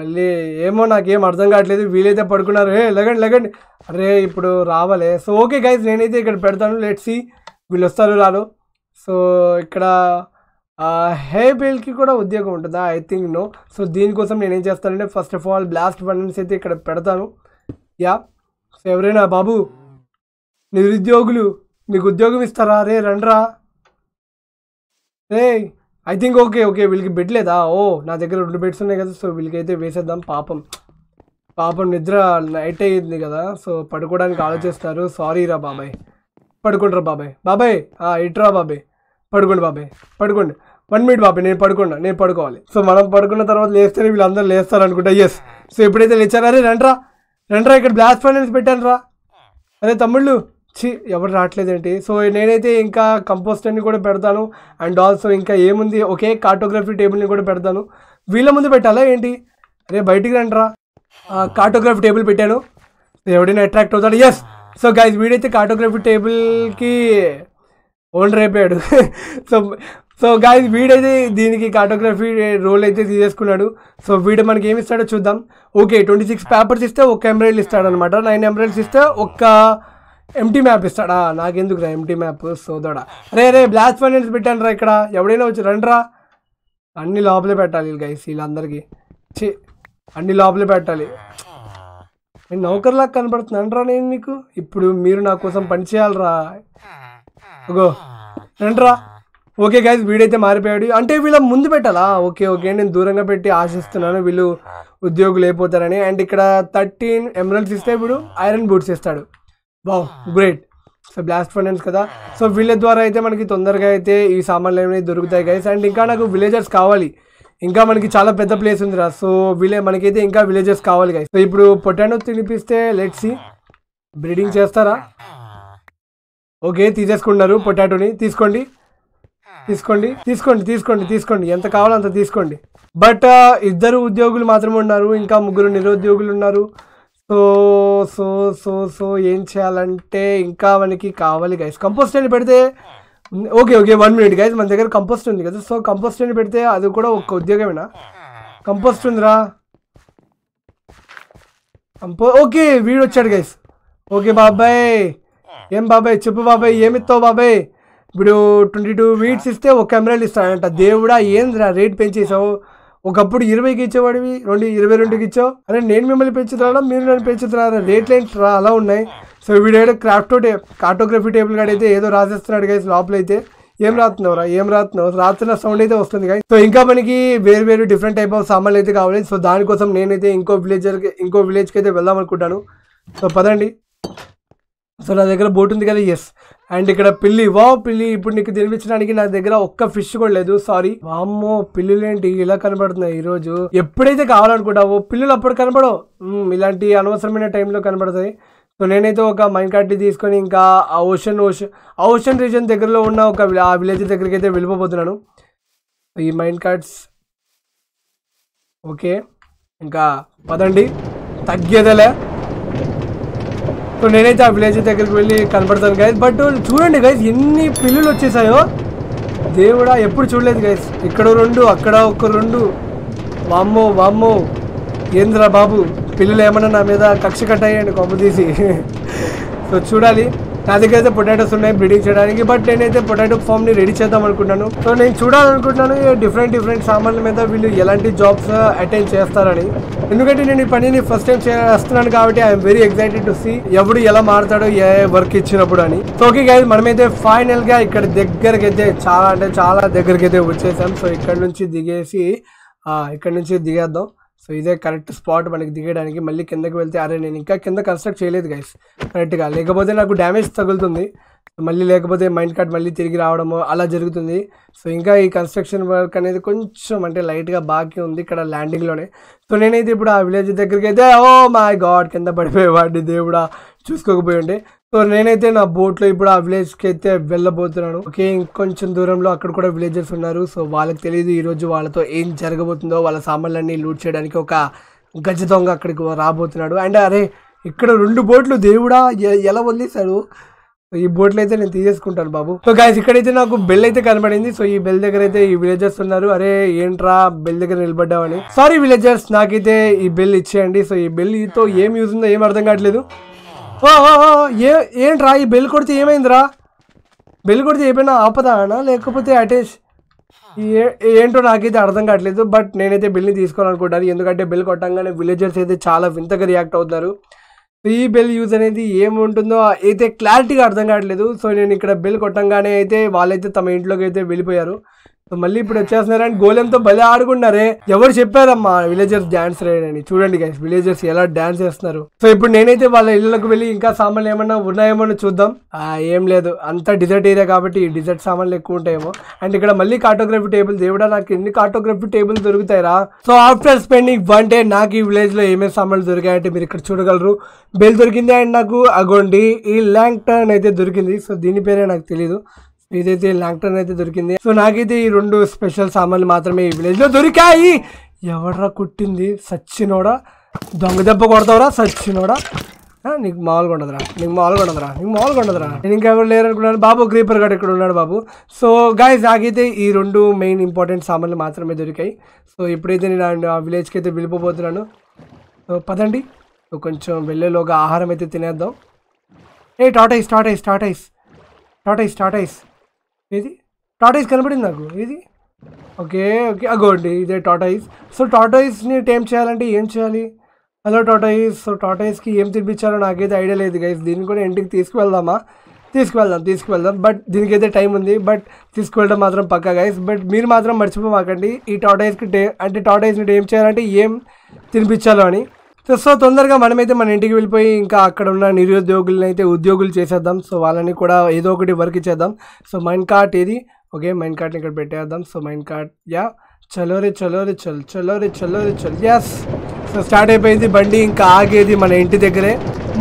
మళ్ళీ ఏమో నాకేం అర్థం కావట్లేదు వీలైతే పడుకున్నారు రే లగండి లగండి అరే ఇప్పుడు రావాలే సో ఓకే గైస్ నేనైతే ఇక్కడ పెడతాను లెట్సి వీళ్ళు వస్తారు రాను సో ఇక్కడ హే బెల్ట్కి కూడా ఉద్యోగం ఉంటుందా ఐ థింక్ నో సో దీనికోసం నేను ఏం చేస్తానంటే first of all blast buttons అయితే ఇక్కడ పెడతాను యా సో ఎవరైనా బాబు నిరుద్యోగులు మీకు ఉద్యోగం ఇస్తారా రే రండ్రా రే ఐ థింక్ ఓకే ఓకే వీళ్ళకి బెడ్ లేదా ఓ నా దగ్గర రెండు బెడ్స్ ఉన్నాయి కదా సో వీళ్ళకైతే వేసేద్దాం పాపం పాపం నిద్ర నైట్ అయ్యింది కదా సో పడుకోవడానికి ఆలోచిస్తారు సారీ రా బాబాయ్ పడుకుంటారా బాబాయ్ బాబాయ్ ఇట్రా బాబాయ్ పడుకోండి బాబాయ్ పడుకోండి వన్ మినిట్ బాబాయ్ నేను పడుకున్నా నేను పడుకోవాలి సో మనం పడుకున్న తర్వాత లేస్తేనే వీళ్ళందరూ లేస్తారు అనుకుంటా ఎస్ సో ఎప్పుడైతే లేచారా అరే రండ్రా రండ్రా ఇక్కడ బ్లాస్ట్ ఫైనల్స్ పెట్టాను రా అరే తమ్ముళ్ళు చి ఎవరు రావట్లేదేంటి సో నేనైతే ఇంకా కంపోస్ట్ అన్ని కూడా పెడతాను అండ్ ఆల్సో ఇంకా ఏముంది ఒకే కార్టోగ్రఫీ టేబుల్ని కూడా పెడతాను వీళ్ళ ముందు పెట్టాలా ఏంటి అరే బయటికి రండ్రా కార్టోగ్రఫీ టేబుల్ పెట్టాను ఎవడైనా అట్రాక్ట్ అవుతాడు ఎస్ సో గైజ్ వీడైతే కార్టోగ్రఫీ టేబుల్కి ఓల్డ్ అయిపోయాడు సో సో గాయస్ వీడైతే దీనికి కార్టోగ్రఫీ రోల్ అయితే తీసేసుకున్నాడు సో వీడు మనకి ఏమి ఇస్తాడో చూద్దాం ఓకే ట్వంటీ సిక్స్ పేపర్స్ ఇస్తే ఒక ఇస్తాడు ఇస్తాడనమాట నైన్ ఎంబ్రాయిల్స్ ఇస్తే ఒక్క ఎంటీ మ్యాప్ ఇస్తాడా నాకెందుకు రా ఎంటీ మ్యాప్ సోదోడా రే రే బ్లాస్ట్ ఫైనాన్స్ పెట్టాను రా ఇక్కడ ఎవడైనా వచ్చి రండ్రా అన్ని లోపలే పెట్టాలి గైస్ వీళ్ళందరికీ చి అన్ని లోపలే పెట్టాలి నేను నౌకర్లాగా కనబడుతున్నాను రా నేను నీకు ఇప్పుడు మీరు నా కోసం పని చేయాలరా గో రండ్రా ఓకే గైజ్ వీడైతే మారిపోయాడు అంటే వీళ్ళ ముందు పెట్టాలా ఓకే ఓకే నేను దూరంగా పెట్టి ఆశిస్తున్నాను వీళ్ళు ఉద్యోగులు అయిపోతారని అండ్ ఇక్కడ థర్టీన్ ఎమరల్స్ ఇస్తే వీడు ఐరన్ బూట్స్ ఇస్తాడు wow great so blast furnace కదా సో వీళ్ళ ద్వారా అయితే మనకి తొందరగా అయితే ఈ సామాన్లు ఏమైనా దొరుకుతాయి గైస్ అండ్ ఇంకా నాకు విలేజర్స్ కావాలి ఇంకా మనకి చాలా పెద్ద ప్లేస్ ఉందిరా సో వీళ్ళే మనకైతే ఇంకా విలేజెస్ కావాలి గైస్ సో ఇప్పుడు పొటాటో తినిపిస్తే లెట్సి బ్రీడింగ్ చేస్తారా ఓకే తీసేసుకున్నారు పొటాటోని తీసుకోండి తీసుకోండి తీసుకోండి తీసుకోండి తీసుకోండి ఎంత కావాలో అంత తీసుకోండి బట్ ఇద్దరు ఉద్యోగులు మాత్రమే ఉన్నారు ఇంకా ముగ్గురు నిరుద్యోగులు ఉన్నారు సో సో సో సో ఏం చేయాలంటే ఇంకా మనకి కావాలి గైస్ కంపోస్ట్ అని పెడితే okay okay one minute guys మన దగ్గర కంపోస్ట్ ఉంది కదా సో కంపోస్ట్ అని పెడితే అది కూడా ఒక ఉద్యోగమేనా కంపోస్ట్ ఉందిరా కంపో ఓకే వీడు వచ్చాడు గైస్ ఓకే బాబాయ్ ఏం బాబాయ్ చెప్పు బాబాయ్ ఏమిస్తావు బాబాయ్ ఇప్పుడు ట్వంటీ టూ వీట్స్ ఇస్తే ఒక కెమెరాలు ఇస్తాడంట దేవుడా ఏం రేట్ పెంచేసావు ఒకప్పుడు ఇరవైకి ఇచ్చేవాడివి రెండు ఇరవై రెండుకి ఇచ్చావు అరే నేను మిమ్మల్ని పెంచుతున్నాను మీరు నన్ను పెంచుతున్నారా రేట్లు ఏంటి అలా ఉన్నాయి సో వీడేదో క్రాఫ్ట్ టే కార్టోగ్రఫీ టేబుల్ కాడైతే ఏదో రాసేస్తున్నాడు గైస్ లోపల అయితే ఏం రాస్తున్నావురా ఏం రాతున్నావు రాస్తున్న సౌండ్ అయితే వస్తుంది కానీ సో ఇంకా మనకి వేరు వేరు డిఫరెంట్ టైప్ ఆఫ్ సామాన్లు అయితే కావాలి సో దానికోసం నేనైతే ఇంకో విలేజర్కి ఇంకో విలేజ్కి అయితే వెళ్దాం అనుకుంటాను సో పదండి సో నా దగ్గర బోట్ ఉంది కదా ఎస్ అండ్ ఇక్కడ పిల్లి వా పిల్లి ఇప్పుడు నీకు తినిపించడానికి నా దగ్గర ఒక్క ఫిష్ కూడా లేదు సారీ వామ్మో పిల్లులేంటి ఇలా కనబడుతున్నాయి ఈరోజు ఎప్పుడైతే కావాలనుకుంటావో పిల్లులు అప్పుడు కనబడవు ఇలాంటి అనవసరమైన టైంలో కనబడతాయి సో నేనైతే ఒక మైండ్ కార్డ్ని తీసుకొని ఇంకా ఆ ఓషన్ ఓషన్ ఆ ఓషన్ రీజన్ దగ్గరలో ఉన్న ఒక ఆ విలేజ్ దగ్గరికి అయితే వెళ్ళిపోతున్నాను ఈ మైండ్ కార్డ్స్ ఓకే ఇంకా పదండి తగ్గేదలే సో నేనైతే ఆ విలేజ్ దగ్గరికి వెళ్ళి కనపడతాను గైస్ బట్ చూడండి గైస్ ఎన్ని పిల్లులు వచ్చేసాయో దేవుడా ఎప్పుడు చూడలేదు గైస్ ఇక్కడ రెండు అక్కడ ఒక రెండు వామ్మో వామ్మో ఏంద్రా బాబు పిల్లలు ఏమన్నా నా మీద కక్ష కట్టాయండి కొబ్బ తీసి సో చూడాలి నా దగ్గర అయితే పొటాటోస్ ఉన్నాయి బ్రీడింగ్ చేయడానికి బట్ నేనైతే పొటాటో ని రెడీ చేద్దాం అనుకుంటున్నాను సో నేను చూడాలనుకుంటున్నాను డిఫరెంట్ డిఫరెంట్ సామాన్ల మీద వీళ్ళు ఎలాంటి జాబ్స్ అటెండ్ చేస్తారని ఎందుకంటే నేను ఈ పనిని ఫస్ట్ టైం చేస్తున్నాను కాబట్టి I'm very excited to see ఎవడు ఎలా మారుతాడో ఏ వర్క్ ఇచ్చినప్పుడు అని సో ఓకే గాయ మనమైతే ఫైనల్గా ఇక్కడ దగ్గరకి అయితే చాలా అంటే చాలా దగ్గరికి అయితే వచ్చేసాం సో ఇక్కడ నుంచి దిగేసి ఇక్కడ నుంచి దిగేద్దాం సో ఇదే కరెక్ట్ స్పాట్ మనకి దిగడానికి మళ్ళీ కిందకి వెళ్తే అరే నేను ఇంకా కింద కన్స్ట్రక్ట్ చేయలేదు గైస్ కరెక్ట్గా లేకపోతే నాకు డ్యామేజ్ తగులుతుంది మళ్ళీ లేకపోతే మైండ్ కార్డ్ మళ్ళీ తిరిగి రావడము అలా జరుగుతుంది సో ఇంకా ఈ కన్స్ట్రక్షన్ వర్క్ అనేది కొంచెం అంటే లైట్గా బాకీ ఉంది ఇక్కడ ల్యాండింగ్లోనే సో నేనైతే ఇప్పుడు ఆ విలేజ్ దగ్గరికి అయితే ఓ మై గాడ్ కింద పడిపోయేవాడిని దేవుడా చూసుకోకపోయి ఉండే సో నేనైతే నా బోట్లో ఇప్పుడు ఆ విలేజ్కి అయితే వెళ్ళబోతున్నాను ఓకే ఇంకొంచెం దూరంలో అక్కడ కూడా విలేజెస్ ఉన్నారు సో వాళ్ళకి తెలియదు ఈరోజు వాళ్ళతో ఏం జరగబోతుందో వాళ్ళ సామాన్లన్నీ లూట్ చేయడానికి ఒక గజ దొంగ అక్కడికి రాబోతున్నాడు అండ్ అరే ఇక్కడ రెండు బోట్లు దేవుడా ఎలా వదిలేశాడు ఈ బోట్లు అయితే నేను తీసేసుకుంటాను బాబు సో గాయస్ ఇక్కడైతే నాకు బెల్ అయితే కనబడింది సో ఈ బెల్ దగ్గర అయితే ఈ విలేజర్స్ ఉన్నారు అరే ఏంట్రా బెల్ దగ్గర నిలబడ్డామని సారీ విలేజర్స్ నాకైతే ఈ బెల్ ఇచ్చేయండి సో ఈ ఈతో ఏం యూజ్ ఉందో ఏం అర్థం కావట్లేదు ఏ ఏంట్రా ఈ బెల్ కొడితే ఏమైందిరా బెల్ కొడితే ఏమైనా ఆపదానా లేకపోతే అటేష్ ఏంటో నాకైతే అర్థం కావట్లేదు బట్ నేనైతే బిల్ని తీసుకోవాలనుకుంటాను ఎందుకంటే బిల్ కొట్టంగానే విలేజర్స్ అయితే చాలా వింతగా రియాక్ట్ అవుతారు ఈ బెల్ యూజ్ అనేది ఏముంటుందో అయితే క్లారిటీగా అర్థం కావట్లేదు సో నేను ఇక్కడ బెల్ కొట్టంగానే అయితే వాళ్ళైతే తమ ఇంట్లోకి అయితే వెళ్ళిపోయారు మళ్ళీ ఇప్పుడు వచ్చేస్తున్నారు అండ్ గోలెంతో భలే ఆడుకున్నారే ఎవరు చెప్పారమ్మా విలేజర్స్ డాన్స్ రైడ్ అని చూడండి గైస్ విలేజర్స్ ఎలా డాన్స్ చేస్తున్నారు సో ఇప్పుడు నేనైతే వాళ్ళ ఇళ్లకు వెళ్ళి ఇంకా సామాన్లు ఏమన్నా ఉన్నాయేమో చూద్దాం ఏం లేదు అంత డిజర్ట్ ఏరియా కాబట్టి డిజర్ట్ సామాన్లు ఎక్కువ ఉంటాయేమో అండ్ ఇక్కడ మళ్ళీ కార్టోగ్రఫీ టేబుల్ దేవుడా నాకు ఎన్ని కార్టోగ్రఫీ టేబుల్ దొరుకుతాయిరా so after spending one day నాకు ఈ విలేజ్ లో ఏమేమి సామాన్లు దొరికాయంటే మీరు ఇక్కడ చూడగలరు బెల్ దొరికింది అండ్ నాకు అగోండి ఈ ల్యాంగ్ టర్న్ అయితే దొరికింది సో దీని పేరే నాకు తెలియదు ఇదైతే టర్న్ అయితే దొరికింది సో నాకైతే ఈ రెండు స్పెషల్ సామాన్లు మాత్రమే ఈ విలేజ్లో దొరికాయి ఎవడరా కుట్టింది సచ్చినోడా దొంగ దెబ్బ కొడతావురా సచ్చినోడా నీకు మామూలుగా ఉండదురా నీకు మామూలుగా ఉండదురా నీకు మామూలుగా ఉండదురా నేను ఇంకెవరు లేరనుకున్నాను బాబు గ్రీపర్ గడ్ ఇక్కడ ఉన్నాడు బాబు సో గాయస్ నాకైతే ఈ రెండు మెయిన్ ఇంపార్టెంట్ సామాన్లు మాత్రమే దొరికాయి సో ఇప్పుడైతే నేను ఆ విలేజ్కి అయితే వెళ్ళిపోతున్నాను సో పదండి కొంచెం వెళ్ళేలోగా ఆహారం అయితే తినేద్దాం ఏ టాటైస్ టాటైస్ టాటైస్ టాటైస్ టాటైస్ ఏది టాటాయిస్ కనబడింది నాకు ఇది ఓకే ఓకే అగోండి ఇదే టాటాయిస్ సో టాటాయిస్ని టేమ్ చేయాలంటే ఏం చేయాలి హలో టాటాయిస్ సో టాటాయిస్కి ఏం తినిపించాలో నాకైతే ఐడియా లేదు గైస్ దీన్ని కూడా ఇంటికి తీసుకువెళ్దామా తీసుకువెళ్దాం తీసుకువెళ్దాం బట్ దీనికైతే టైం ఉంది బట్ తీసుకువెళ్ళడం మాత్రం పక్కా గైస్ బట్ మీరు మాత్రం మర్చిపోమాకండి ఈ టాటాయిస్కి టే అంటే టాటాయిస్ని ఏం చేయాలంటే ఏం తినిపించాలో అని సో తొందరగా మనమైతే మన ఇంటికి వెళ్ళిపోయి ఇంకా అక్కడ ఉన్న నిరుద్యోగులను అయితే ఉద్యోగులు చేసేద్దాం సో వాళ్ళని కూడా ఏదో ఒకటి వర్క్ ఇచ్చేద్దాం సో మైండ్ కార్ట్ ఇది ఓకే మైండ్ కార్ట్ని ఇక్కడ పెట్టేద్దాం సో మైండ్ కార్ట్ యా చలో రే చలో రే చల్ చలో రే చలో రే చల్ యాస్ సో స్టార్ట్ అయిపోయింది బండి ఇంకా ఆగేది మన ఇంటి దగ్గరే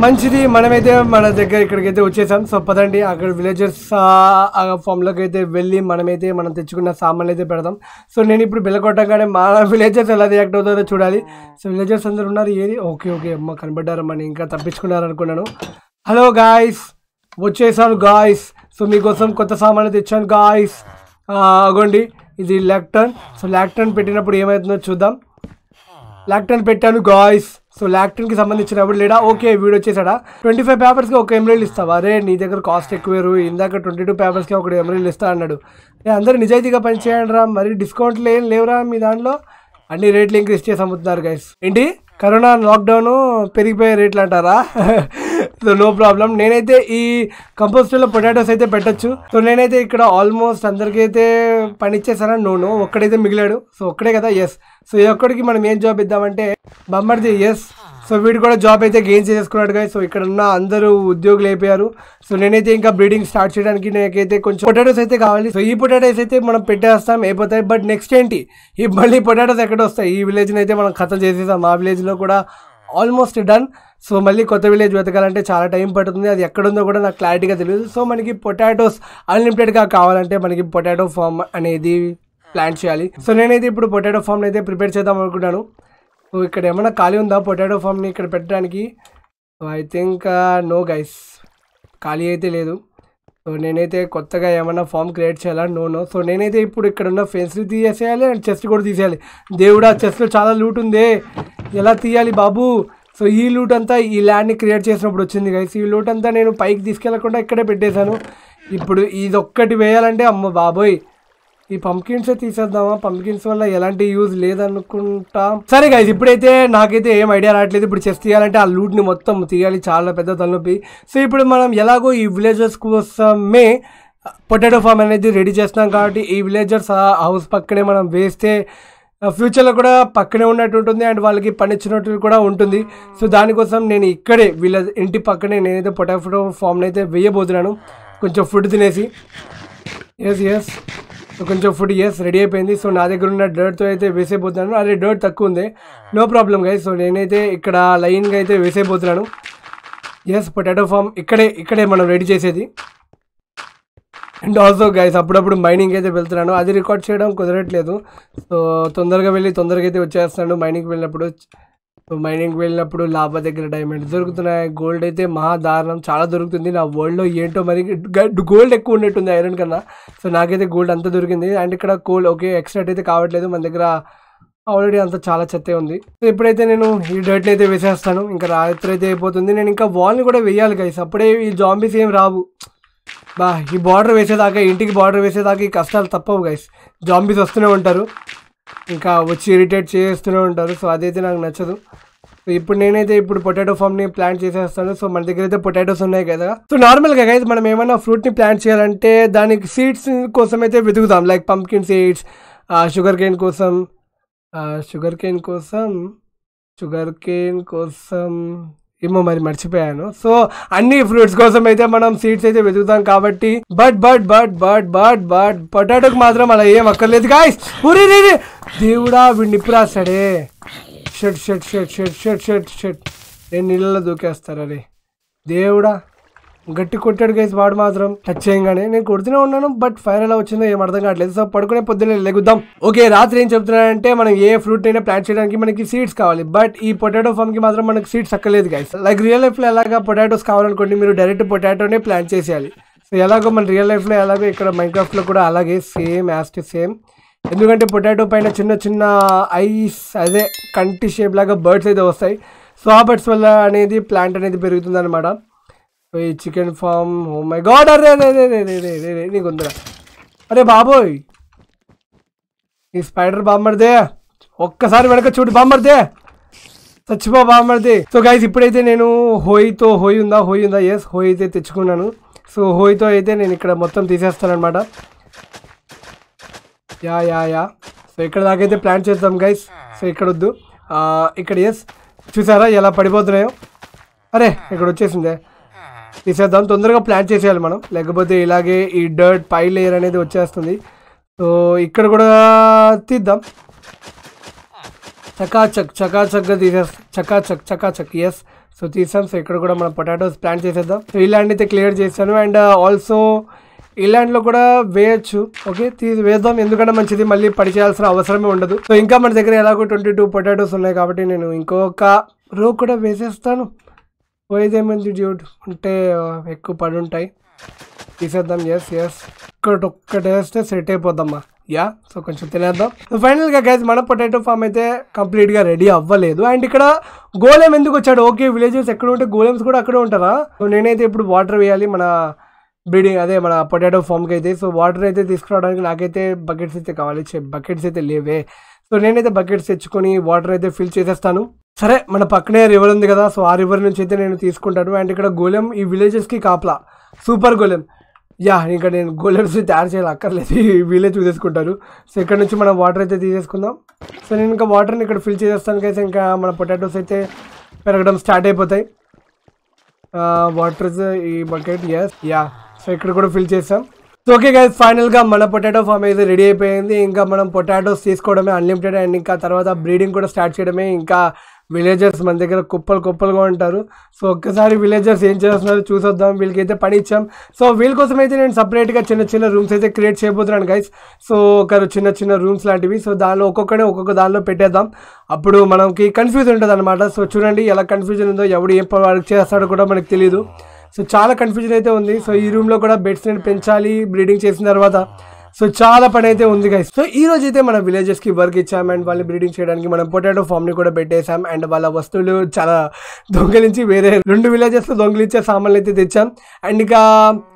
మంచిది మనమైతే మన దగ్గర ఇక్కడికైతే వచ్చేసాం సో పదండి అక్కడ విలేజెస్ ఫామ్లోకి అయితే వెళ్ళి మనమైతే మనం తెచ్చుకున్న సామాన్లు అయితే పెడదాం సో నేను ఇప్పుడు కొట్టగానే మా విలేజెస్ ఎలా రియాక్ట్ అవుతుందో చూడాలి సో విలేజెస్ అందరు ఉన్నారు ఏది ఓకే ఓకే అమ్మ కనబడ్డారమ్మా నేను ఇంకా తప్పించుకున్నారు అనుకున్నాను హలో గాయస్ వచ్చేసాను గాయస్ సో మీకోసం కొత్త సామాన్లు తెచ్చాను గాయస్ అగోండి ఇది లాక్టన్ సో లాక్టన్ పెట్టినప్పుడు ఏమవుతుందో చూద్దాం లాక్టన్ పెట్టాను గాయస్ సో కి సంబంధించిన అప్పుడు లేడా ఓకే వీడు వచ్చేసాడా ట్వంటీ ఫైవ్ పేపర్స్కి ఒక ఎమ్రైల్ ఇస్తావా అరే నీ దగ్గర కాస్ట్ ఎక్కువ ఇందాక ట్వంటీ టూ పేపర్స్కి ఒకటి ఎమ్రైల్ ఇస్తా అన్నాడు అందరూ నిజాయితీగా పనిచేయండి రా మరి డిస్కౌంట్లు ఏం లేవురా మీ దాంట్లో అన్ని రేట్లు ఇంక్రీస్ చేసి అమ్ముతున్నారు గైస్ ఏంటి కరోనా లాక్డౌన్ పెరిగిపోయే రేట్లు అంటారా సో నో ప్రాబ్లం నేనైతే ఈ కంపోస్ట్లో పొటాటోస్ అయితే పెట్టచ్చు సో నేనైతే ఇక్కడ ఆల్మోస్ట్ అందరికీ అయితే పనిచ్చేసానని నూనె ఒక్కడైతే మిగిలాడు సో ఒక్కడే కదా ఎస్ సో ఈ ఒక్కడికి మనం ఏం జాబ్ ఇద్దామంటే బమ్మర్ది ఎస్ సో వీడు కూడా జాబ్ అయితే గెయిన్ చేసేసుకున్నాడు కదా సో ఇక్కడ ఉన్న అందరూ ఉద్యోగులు అయిపోయారు సో నేనైతే ఇంకా బ్రీడింగ్ స్టార్ట్ చేయడానికి నాకైతే కొంచెం పొటాటోస్ అయితే కావాలి సో ఈ పొటాటోస్ అయితే మనం పెట్టేస్తాం అయిపోతాయి బట్ నెక్స్ట్ ఏంటి ఈ మళ్ళీ పొటాటోస్ ఎక్కడ వస్తాయి ఈ విలేజ్ని అయితే మనం ఖతం చేసేసాం ఆ విలేజ్లో కూడా ఆల్మోస్ట్ డన్ సో మళ్ళీ కొత్త విలేజ్ వెతకాలంటే చాలా టైం పడుతుంది అది ఎక్కడుందో కూడా నాకు క్లారిటీగా తెలియదు సో మనకి పొటాటోస్ అన్లిమిటెడ్గా కావాలంటే మనకి పొటాటో ఫామ్ అనేది ప్లాన్ చేయాలి సో నేనైతే ఇప్పుడు పొటాటో ఫామ్ని అయితే ప్రిపేర్ చేద్దాం అనుకుంటాను సో ఇక్కడ ఏమైనా ఖాళీ ఉందా పొటాటో ఫామ్ని ఇక్కడ పెట్టడానికి so I think no guys ఖాళీ అయితే లేదు సో నేనైతే కొత్తగా ఏమన్నా ఫామ్ క్రియేట్ చేయాలా నో నో సో నేనైతే ఇప్పుడు ఇక్కడ ఉన్న ఫెన్స్ని తీసేయాలి అండ్ చెస్ట్ కూడా తీసేయాలి దేవుడా చెస్ట్లో చాలా లూట్ ఉందే ఎలా తీయాలి బాబు సో ఈ లూట్ అంతా ఈ ల్యాండ్ని క్రియేట్ చేసినప్పుడు వచ్చింది గైస్ ఈ లూట్ అంతా నేను పైకి తీసుకెళ్లకుండా ఇక్కడే పెట్టేశాను ఇప్పుడు ఇది ఒక్కటి వేయాలంటే అమ్మ బాబోయ్ ఈ పంకిన్సే తీసేద్దామా పంకిన్స్ వల్ల ఎలాంటి యూజ్ లేదనుకుంటా సరే గైజ్ ఇప్పుడైతే నాకైతే ఏం ఐడియా రావట్లేదు ఇప్పుడు చెస్ తీయాలంటే ఆ లూట్ని మొత్తం తీయాలి చాలా పెద్ద తలనొప్పి సో ఇప్పుడు మనం ఎలాగో ఈ విలేజర్స్ కోసమే పొటాటో ఫామ్ అనేది రెడీ చేస్తున్నాం కాబట్టి ఈ విలేజర్స్ హౌస్ పక్కనే మనం వేస్తే ఫ్యూచర్లో కూడా పక్కనే ఉన్నట్టు ఉంటుంది అండ్ వాళ్ళకి పనిచ్చినట్టు కూడా ఉంటుంది సో దానికోసం నేను ఇక్కడే వీళ్ళ ఇంటి పక్కనే నేనైతే పొటాటో ఫామ్ని అయితే వేయబోతున్నాను కొంచెం ఫుడ్ తినేసి ఎస్ ఎస్ కొంచెం ఫుడ్ ఎస్ రెడీ అయిపోయింది సో నా దగ్గర ఉన్న డర్ట్తో అయితే వేసేపోతున్నాను అదే డర్ట్ తక్కువ ఉంది నో ప్రాబ్లం గాయ సో నేనైతే ఇక్కడ లైన్గా అయితే వేసేపోతున్నాను ఎస్ పొటాటో ఫామ్ ఇక్కడే ఇక్కడే మనం రెడీ చేసేది అండ్ ఆల్సో గైస్ అప్పుడప్పుడు మైనింగ్ అయితే వెళ్తున్నాను అది రికార్డ్ చేయడం కుదరట్లేదు సో తొందరగా వెళ్ళి తొందరగా అయితే వచ్చేస్తాను మైనింగ్కి వెళ్ళినప్పుడు మైనింగ్ వెళ్ళినప్పుడు లాభ దగ్గర డైమండ్ దొరుకుతున్నాయి గోల్డ్ అయితే మహా దారుణం చాలా దొరుకుతుంది నా వరల్డ్లో ఏంటో మరి గోల్డ్ ఎక్కువ ఉన్నట్టుంది ఐరన్ కన్నా సో నాకైతే గోల్డ్ అంత దొరికింది అండ్ ఇక్కడ కోల్డ్ ఓకే ఎక్స్ట్రాట్ అయితే కావట్లేదు మన దగ్గర ఆల్రెడీ అంత చాలా చెత్త ఉంది సో ఇప్పుడైతే నేను ఈ డర్ట్ని అయితే వేసేస్తాను ఇంకా రాత్రి అయితే అయిపోతుంది నేను ఇంకా వాల్ని కూడా వేయాలి గైస్ అప్పుడే ఈ జాంబీస్ ఏం రావు బా ఈ బార్డర్ వేసేదాకా ఇంటికి బార్డర్ వేసేదాకా ఈ కష్టాలు తప్పవు గైస్ జాంబీస్ వస్తూనే ఉంటారు ఇంకా వచ్చి ఇరిటేట్ చేస్తూనే ఉంటారు సో అదైతే నాకు నచ్చదు సో ఇప్పుడు నేనైతే ఇప్పుడు పొటాటో ఫామ్ని ప్లాంట్ చేసేస్తాను సో మన దగ్గర అయితే పొటాటోస్ ఉన్నాయి కదా సో నార్మల్గా అయితే మనం ఏమైనా ఫ్రూట్ని ప్లాంట్ చేయాలంటే దానికి సీడ్స్ కోసం అయితే వెతుకుతాం like pumpkin seeds sugar cane కోసం షుగర్ కేన్ కోసం షుగర్ కేన్ కోసం ఏమో మరి మర్చిపోయాను సో అన్ని ఫ్రూట్స్ కోసం అయితే మనం సీడ్స్ అయితే వెతుకుతాం కాబట్టి but but but but but but పొటాటోకి మాత్రం అలా ఏం అక్కర్లేదు గాయస్ ఊరి దేవుడా వీడు నిప్పు రాస్తాడే షెట్ షెట్ షెట్ షెట్ షెట్ షెట్ షెట్ నేను నీళ్ళలో అరే దేవుడా గట్టి కొట్టాడు గైస్ వాడు మాత్రం టచ్ చేయగానే నేను కొడుతూనే ఉన్నాను బట్ ఫైర్ ఎలా వచ్చిందో ఏం అర్థం కావట్లేదు సో పడుకునే పొద్దున్నే లెగుద్దాం ఓకే రాత్రి ఏం చెప్తున్నానంటే మనం ఏ ఫ్రూట్ అయినా ప్లాంట్ చేయడానికి మనకి సీడ్స్ కావాలి బట్ ఈ పొటాటో ఫామ్ కి మాత్రం మనకి సీడ్స్ అక్కలేదు గైస్ లైక్ రియల్ లైఫ్ లో ఎలాగ పొటాటోస్ కావాలనుకోండి మీరు డైరెక్ట్ పొటాటోనే ప్లాంట్ చేసేయాలి సో ఎలాగో మన రియల్ లైఫ్ లో ఎలాగో ఇక్కడ మైక్రాఫ్ట్ లో కూడా అలాగే సేమ్ యాస్ట్ సేమ్ ఎందుకంటే పొటాటో పైన చిన్న చిన్న ఐస్ అదే కంటి షేప్ లాగా బర్డ్స్ అయితే వస్తాయి సో ఆ బర్డ్స్ వల్ల అనేది ప్లాంట్ అనేది పెరుగుతుంది అనమాట ఈ chicken farm oh my god అరే అరే అరే అరే అరే అరే నీకు ఉందిరా అరే బాబోయ్ ఈ స్పైడర్ బామ్మర్దే ఒక్కసారి వెనక చూడు బామ్మర్దే చచ్చిపో బామ్మర్ది సో గైజ్ ఇప్పుడైతే నేను హోయితో హోయి ఉందా హోయి ఉందా ఎస్ హోయి అయితే తెచ్చుకున్నాను సో హోయితో అయితే నేను ఇక్కడ మొత్తం తీసేస్తాను అనమాట యా యా యా సో ఇక్కడ దాకైతే ప్లాన్ చేద్దాం గైస్ సో ఇక్కడ వద్దు ఇక్కడ ఎస్ చూసారా ఎలా పడిపోతున్నాయో అరే ఇక్కడ వచ్చేసిందే తీసేద్దాం తొందరగా ప్లాన్ చేసేయాలి మనం లేకపోతే ఇలాగే ఈ డర్ట్ పై లేయర్ అనేది వచ్చేస్తుంది సో ఇక్కడ కూడా తీద్దాం చకాచక్ చకాచక్గా తీసేస్తాం చకాచక్ చకాచక్ ఎస్ సో తీసాం సో ఇక్కడ కూడా మనం పొటాటోస్ ప్లాన్ చేసేద్దాం సో ఈ ల్యాండ్ అయితే క్లియర్ చేశాను అండ్ ఆల్సో uh, ఈ ల్యాండ్లో కూడా వేయచ్చు ఓకే వేద్దాం ఎందుకంటే మంచిది మళ్ళీ పడి చేయాల్సిన అవసరమే ఉండదు సో ఇంకా మన దగ్గర ఎలాగో ట్వంటీ టూ పొటాటోస్ ఉన్నాయి కాబట్టి నేను ఇంకొక రో కూడా వేసేస్తాను ఓఎజేమంది డ్యూడ్ ఉంటే ఎక్కువ పడి ఉంటాయి తీసేద్దాం ఎస్ ఎస్ ఒక్కటి ఒక్కటి వేస్తే సెట్ అయిపోద్దామా యా సో కొంచెం తినేద్దాం ఫైనల్గా గైజ్ మన పొటాటో ఫామ్ అయితే కంప్లీట్గా రెడీ అవ్వలేదు అండ్ ఇక్కడ గోలెం ఎందుకు వచ్చాడు ఓకే విలేజెస్ ఎక్కడ ఉంటే గోలెమ్స్ కూడా అక్కడే ఉంటారా సో నేనైతే ఇప్పుడు వాటర్ వేయాలి మన బ్రీడింగ్ అదే మన పొటాటో ఫామ్కి అయితే సో వాటర్ అయితే తీసుకురావడానికి నాకైతే బకెట్స్ అయితే కావాలి బకెట్స్ అయితే లేవే సో నేనైతే బకెట్స్ తెచ్చుకొని వాటర్ అయితే ఫిల్ చేసేస్తాను సరే మన పక్కనే రివర్ ఉంది కదా సో ఆ రివర్ నుంచి అయితే నేను తీసుకుంటాను అండ్ ఇక్కడ గోలెం ఈ విలేజెస్కి కాపలా సూపర్ గోలెం యా ఇంకా నేను గోలెమ్స్ తయారు చేయాలి అక్కర్లేదు ఈ విలేజ్ చూసేసుకుంటారు సో ఇక్కడ నుంచి మనం వాటర్ అయితే తీసేసుకుందాం సో నేను ఇంకా వాటర్ని ఇక్కడ ఫిల్ చేసేస్తాను కైతే ఇంకా మన పొటాటోస్ అయితే పెరగడం స్టార్ట్ అయిపోతాయి వాటర్ ఈ బకెట్ ఎస్ యా సో ఇక్కడ కూడా ఫిల్ చేస్తాం సో ఓకే గైస్ ఫైనల్గా మన పొటాటో ఫామ్ అయితే రెడీ అయిపోయింది ఇంకా మనం పొటాటోస్ తీసుకోవడమే అన్లిమిటెడ్ అండ్ ఇంకా తర్వాత బ్రీడింగ్ కూడా స్టార్ట్ చేయడమే ఇంకా విలేజర్స్ మన దగ్గర కుప్పలు కుప్పలుగా ఉంటారు సో ఒక్కసారి విలేజర్స్ ఏం చేస్తున్నారు చూసొద్దాం వీళ్ళకైతే పని ఇచ్చాం సో వీళ్ళ కోసం అయితే నేను సపరేట్గా చిన్న చిన్న రూమ్స్ అయితే క్రియేట్ చేయబోతున్నాను గైస్ సో ఒకరు చిన్న చిన్న రూమ్స్ లాంటివి సో దానిలో ఒక్కొక్కడే ఒక్కొక్క దానిలో పెట్టేద్దాం అప్పుడు మనకి కన్ఫ్యూజన్ ఉంటుంది సో చూడండి ఎలా కన్ఫ్యూజన్ ఉందో ఎవడు ఏం వర్క్ చేస్తాడో కూడా మనకు తెలియదు సో చాలా కన్ఫ్యూజన్ అయితే ఉంది సో ఈ రూమ్ లో కూడా బెడ్స్ నేను పెంచాలి బ్రీడింగ్ చేసిన తర్వాత సో చాలా పని అయితే ఉంది గైస్ సో ఈ రోజు అయితే మన విలేజెస్ కి వర్క్ ఇచ్చాం అండ్ వాళ్ళు బ్రీడింగ్ చేయడానికి మనం పొటాటో ఫామ్ ని కూడా పెట్టేశాం అండ్ వాళ్ళ వస్తువులు చాలా దొంగలించి వేరే రెండు విలేజెస్ లో దొంగలించే సామాన్లు అయితే తెచ్చాం అండ్ ఇంకా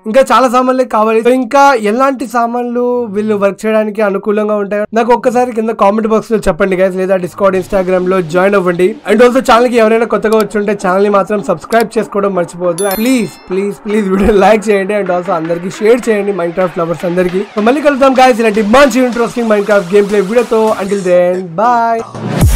ఇంకా చాలా సామాన్లు కావాలి సో ఇంకా ఎలాంటి సామాన్లు వీళ్ళు వర్క్ చేయడానికి అనుకూలంగా ఉంటాయో నాకు ఒక్కసారి కింద కామెంట్ బాక్స్ లో చెప్పండి గైస్ లేదా డిస్కౌంట్ ఇన్స్టాగ్రామ్ లో జాయిన్ అవ్వండి అండ్ ఆల్సో ఛానల్ కి ఎవరైనా కొత్తగా వచ్చుంటే ఛానల్ ని మాత్రం సబ్స్క్రైబ్ చేసుకోవడం మర్చిపోవద్దు please please please video like చేయండి అండ్ ఆల్సో అందరికీ షేర్ చేయండి మైండ్ క్రాఫ్ట్ ఫ్లవర్స్ అందరికీ మళ్ళీ కలుద్దాం గాయస్ ఇలాంటి మంచి interesting Minecraft game play వీడియోతో అంటిల్ దెన్ బాయ్